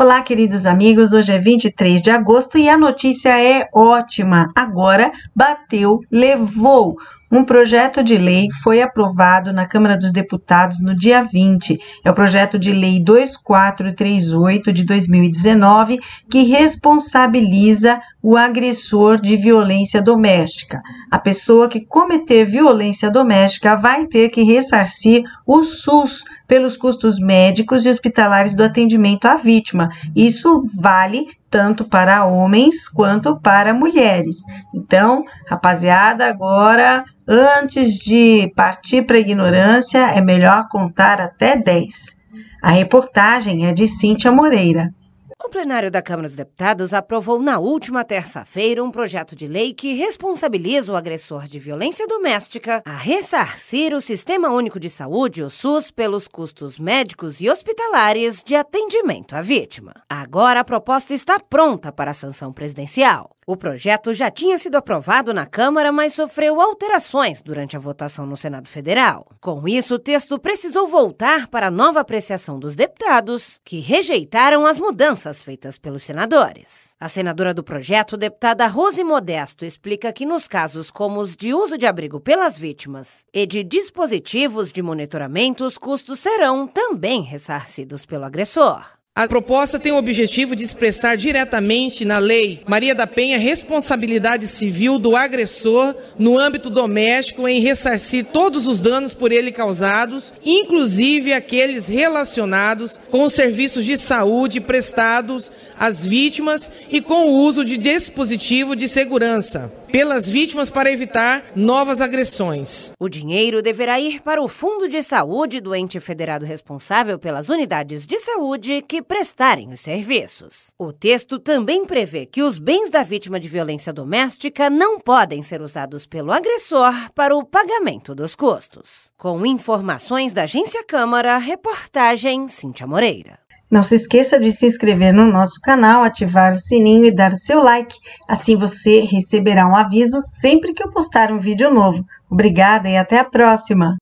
Olá, queridos amigos. Hoje é 23 de agosto e a notícia é ótima. Agora bateu, levou um projeto de lei foi aprovado na Câmara dos Deputados no dia 20. É o projeto de lei 2438 de 2019, que responsabiliza o agressor de violência doméstica. A pessoa que cometer violência doméstica vai ter que ressarcir o SUS pelos custos médicos e hospitalares do atendimento à vítima. Isso vale tanto para homens quanto para mulheres. Então, rapaziada, agora, antes de partir para a ignorância, é melhor contar até 10. A reportagem é de Cíntia Moreira. O plenário da Câmara dos Deputados aprovou na última terça-feira um projeto de lei que responsabiliza o agressor de violência doméstica a ressarcir o Sistema Único de Saúde, o SUS, pelos custos médicos e hospitalares de atendimento à vítima. Agora a proposta está pronta para a sanção presidencial. O projeto já tinha sido aprovado na Câmara, mas sofreu alterações durante a votação no Senado Federal. Com isso, o texto precisou voltar para a nova apreciação dos deputados, que rejeitaram as mudanças feitas pelos senadores. A senadora do projeto, deputada Rose Modesto, explica que nos casos como os de uso de abrigo pelas vítimas e de dispositivos de monitoramento, os custos serão também ressarcidos pelo agressor. A proposta tem o objetivo de expressar diretamente na lei Maria da Penha responsabilidade civil do agressor no âmbito doméstico em ressarcir todos os danos por ele causados, inclusive aqueles relacionados com os serviços de saúde prestados às vítimas e com o uso de dispositivo de segurança pelas vítimas para evitar novas agressões. O dinheiro deverá ir para o Fundo de Saúde do ente federado responsável pelas unidades de saúde que prestarem os serviços. O texto também prevê que os bens da vítima de violência doméstica não podem ser usados pelo agressor para o pagamento dos custos. Com informações da Agência Câmara, reportagem Cíntia Moreira. Não se esqueça de se inscrever no nosso canal, ativar o sininho e dar o seu like. Assim você receberá um aviso sempre que eu postar um vídeo novo. Obrigada e até a próxima!